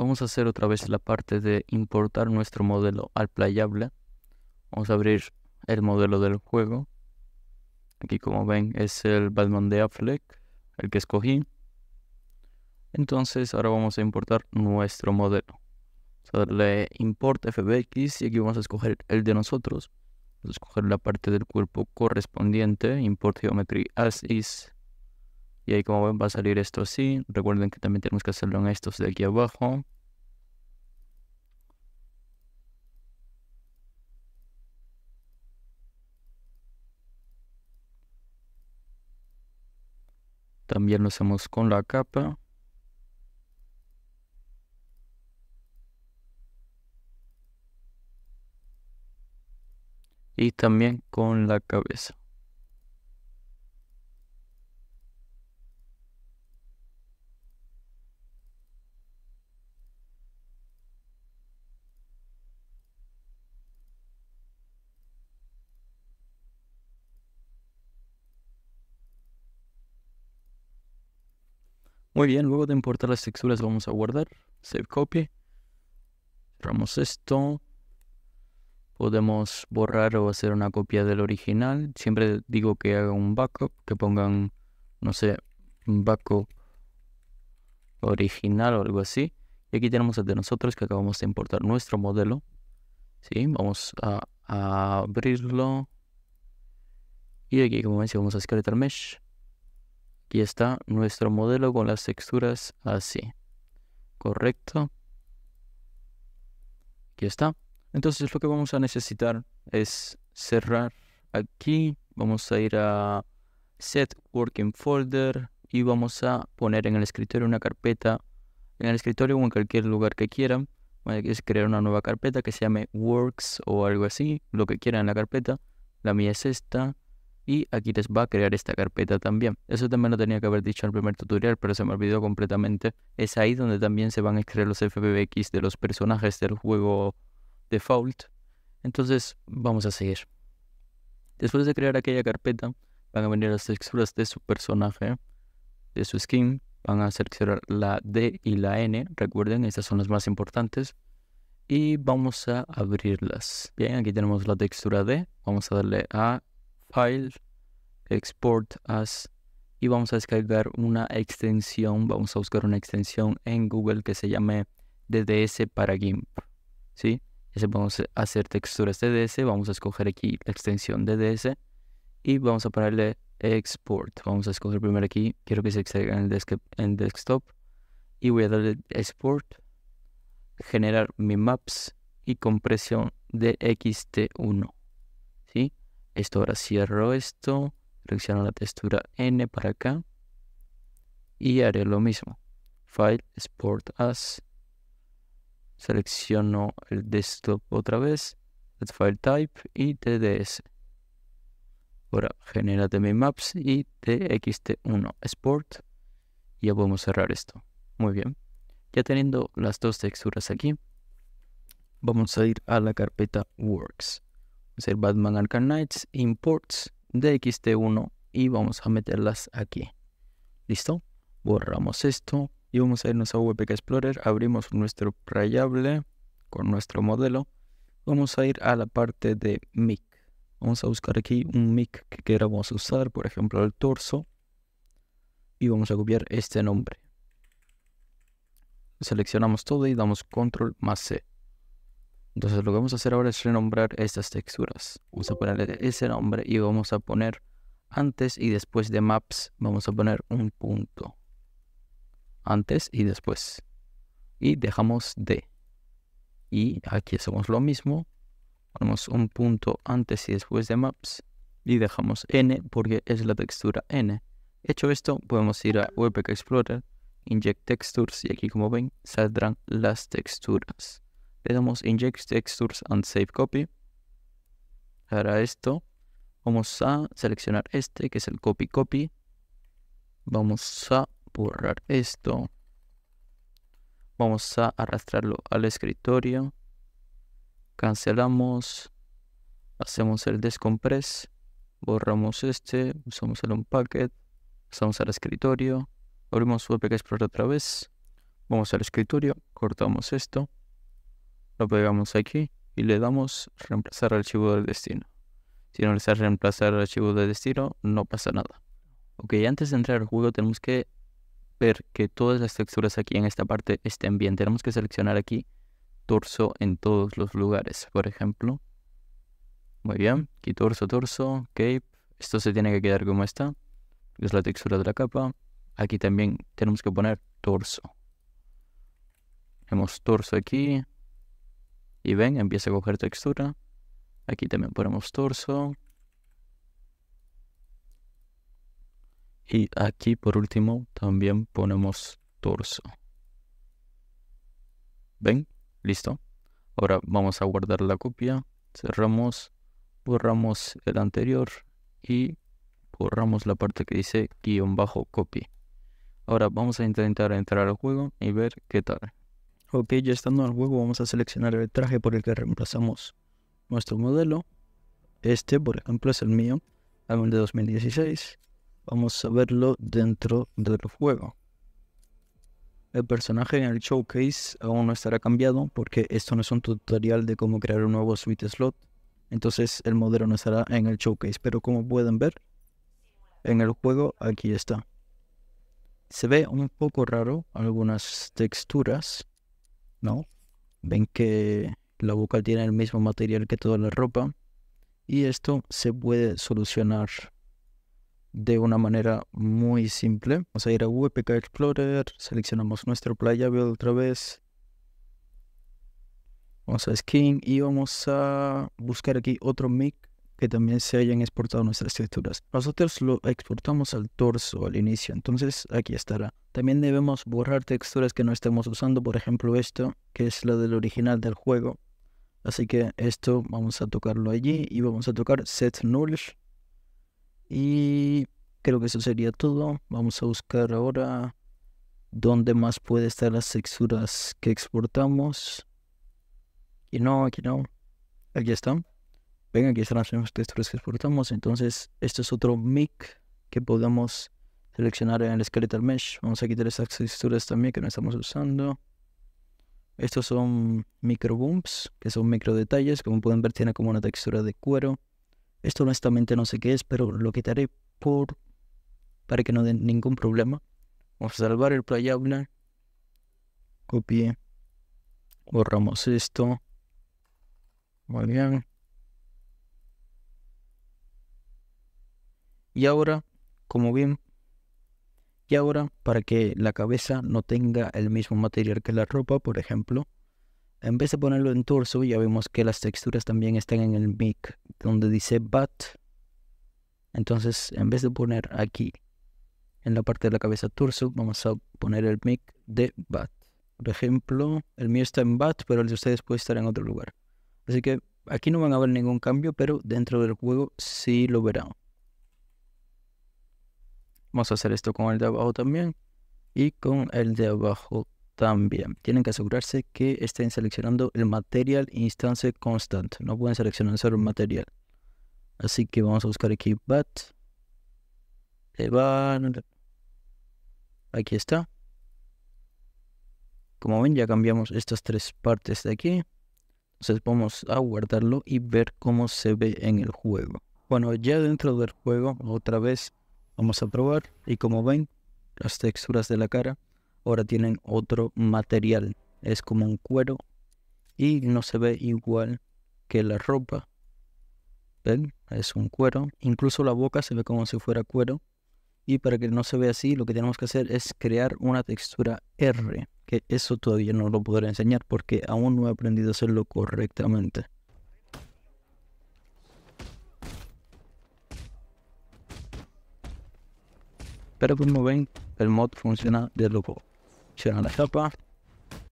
Vamos a hacer otra vez la parte de importar nuestro modelo al playable. Vamos a abrir el modelo del juego. Aquí como ven es el Batman de Affleck, el que escogí. Entonces ahora vamos a importar nuestro modelo. Vamos a darle import fbx y aquí vamos a escoger el de nosotros. Vamos a escoger la parte del cuerpo correspondiente, import geometry as is y ahí como ven va a salir esto así. Recuerden que también tenemos que hacerlo en estos de aquí abajo. También lo hacemos con la capa. Y también con la cabeza. Muy bien, luego de importar las texturas vamos a guardar. Save copy. Cerramos esto. Podemos borrar o hacer una copia del original. Siempre digo que haga un backup, que pongan, no sé, un backup original o algo así. Y aquí tenemos el de nosotros que acabamos de importar nuestro modelo. ¿Sí? Vamos a, abrirlo. Y aquí, como veis, vamos a el mesh. Aquí está nuestro modelo con las texturas así. Correcto. Aquí está. Entonces lo que vamos a necesitar es cerrar aquí. Vamos a ir a Set Working Folder y vamos a poner en el escritorio una carpeta. En el escritorio o en cualquier lugar que quieran. Es crear una nueva carpeta que se llame Works o algo así. Lo que quieran en la carpeta. La mía es esta y aquí les va a crear esta carpeta también. Eso también lo tenía que haber dicho en el primer tutorial, pero se me olvidó completamente. Es ahí donde también se van a crear los FBX de los personajes del juego default. Entonces vamos a seguir. Después de crear aquella carpeta, van a venir las texturas de su personaje, de su skin. Van a seleccionar la D y la N. Recuerden, estas son las más importantes y vamos a abrirlas. Bien, aquí tenemos la textura D. Vamos a darle a File, Export As, y vamos a descargar una extensión, vamos a buscar una extensión en Google que se llame DDS para GIMP, ¿sí? Ese vamos a hacer texturas DDS, vamos a escoger aquí la extensión DDS y vamos a ponerle Export. Vamos a escoger primero aquí, quiero que se extraiga en el, desktop y voy a darle Export, Generar mi Maps y compresión de XT1. Esto ahora cierro esto, selecciono la textura N para acá y haré lo mismo. File, Export As. Selecciono el desktop otra vez, el file type y TDS. Ahora genera mi maps y txt1 export. Ya podemos cerrar esto. Muy bien. Ya teniendo las dos texturas aquí, vamos a ir a la carpeta works a ser Batman Arkham Knights, imports DXT1 y vamos a meterlas aquí. ¿Listo? Borramos esto y vamos a irnos a WPK Explorer, abrimos nuestro playable con nuestro modelo. Vamos a ir a la parte de mic. Vamos a buscar aquí un mic que queramos usar, por ejemplo el torso. Y vamos a copiar este nombre. Seleccionamos todo y damos control más C. Entonces lo que vamos a hacer ahora es renombrar estas texturas. Vamos a ponerle ese nombre y vamos a poner antes y después de maps, vamos a poner un punto. Antes y después. Y dejamos d Y aquí hacemos lo mismo. Ponemos un punto antes y después de maps. Y dejamos n porque es la textura n. Hecho esto, podemos ir a Webpack Explorer, Inject Textures y aquí como ven saldrán las texturas. Le damos inject textures and save copy. Para esto vamos a seleccionar este que es el copy copy. Vamos a borrar esto. Vamos a arrastrarlo al escritorio. Cancelamos. Hacemos el descompress. Borramos este. Usamos el unpacket. Pasamos al escritorio. Abrimos WPK Explorer otra vez. Vamos al escritorio. Cortamos esto. Lo pegamos aquí y le damos reemplazar archivo de destino. Si no le sale reemplazar archivo de destino, no pasa nada. Ok, antes de entrar al juego tenemos que ver que todas las texturas aquí en esta parte estén bien. Tenemos que seleccionar aquí torso en todos los lugares, por ejemplo. Muy bien, aquí torso, torso, cape. Esto se tiene que quedar como está. Es la textura de la capa. Aquí también tenemos que poner torso. Tenemos torso aquí, y ven, empieza a coger textura. Aquí también ponemos torso. Y aquí por último también ponemos torso. ¿Ven? Listo. Ahora vamos a guardar la copia. Cerramos, borramos el anterior y borramos la parte que dice guión bajo copy. Ahora vamos a intentar entrar al juego y ver qué tal. Ok, ya estando en el juego vamos a seleccionar el traje por el que reemplazamos nuestro modelo. Este, por ejemplo, es el mío, el de 2016. Vamos a verlo dentro del juego. El personaje en el showcase aún no estará cambiado porque esto no es un tutorial de cómo crear un nuevo suite slot. Entonces el modelo no estará en el showcase, pero como pueden ver, en el juego aquí está. Se ve un poco raro algunas texturas, ¿no? Ven que la boca tiene el mismo material que toda la ropa y esto se puede solucionar de una manera muy simple. Vamos a ir a WPK Explorer, seleccionamos nuestro playable otra vez. Vamos a Skin y vamos a buscar aquí otro mic que también se hayan exportado nuestras texturas. Nosotros lo exportamos al torso al inicio, entonces aquí estará. También debemos borrar texturas que no estemos usando, por ejemplo esto, que es la del original del juego. Así que esto vamos a tocarlo allí y vamos a tocar set Null. Y creo que eso sería todo. Vamos a buscar ahora dónde más puede estar las texturas que exportamos. Y no, aquí no. Aquí están. Venga, aquí están las texturas que exportamos. Entonces, esto es otro mic que podemos Seleccionar en el Skeletal Mesh. Vamos a quitar estas texturas también que no estamos usando. Estos son micro bumps, que son micro detalles. Como pueden ver, tiene como una textura de cuero. Esto honestamente no sé qué es, pero lo quitaré por para que no den ningún problema. Vamos a salvar el playable. Copié. Borramos esto. Muy bien. Y ahora, como bien y ahora, para que la cabeza no tenga el mismo material que la ropa, por ejemplo, en vez de ponerlo en torso, ya vemos que las texturas también están en el mic, donde dice bat. Entonces, en vez de poner aquí, en la parte de la cabeza torso, vamos a poner el mic de bat. Por ejemplo, el mío está en bat, pero el de ustedes puede estar en otro lugar. Así que aquí no van a ver ningún cambio, pero dentro del juego sí lo verán. Vamos a hacer esto con el de abajo también y con el de abajo también. Tienen que asegurarse que estén seleccionando el material instance constant. No pueden seleccionar solo material. Así que vamos a buscar aquí bat. Aquí está. Como ven, ya cambiamos estas tres partes de aquí. Entonces vamos a guardarlo y ver cómo se ve en el juego. Bueno, ya dentro del juego, otra vez Vamos a probar y como ven, las texturas de la cara ahora tienen otro material. Es como un cuero y no se ve igual que la ropa. ¿Ven? Es un cuero. Incluso la boca se ve como si fuera cuero. Y para que no se vea así, lo que tenemos que hacer es crear una textura R, que eso todavía no lo podré enseñar porque aún no he aprendido a hacerlo correctamente. Pero pues, como ven, el mod funciona de loco. Cierran la tapa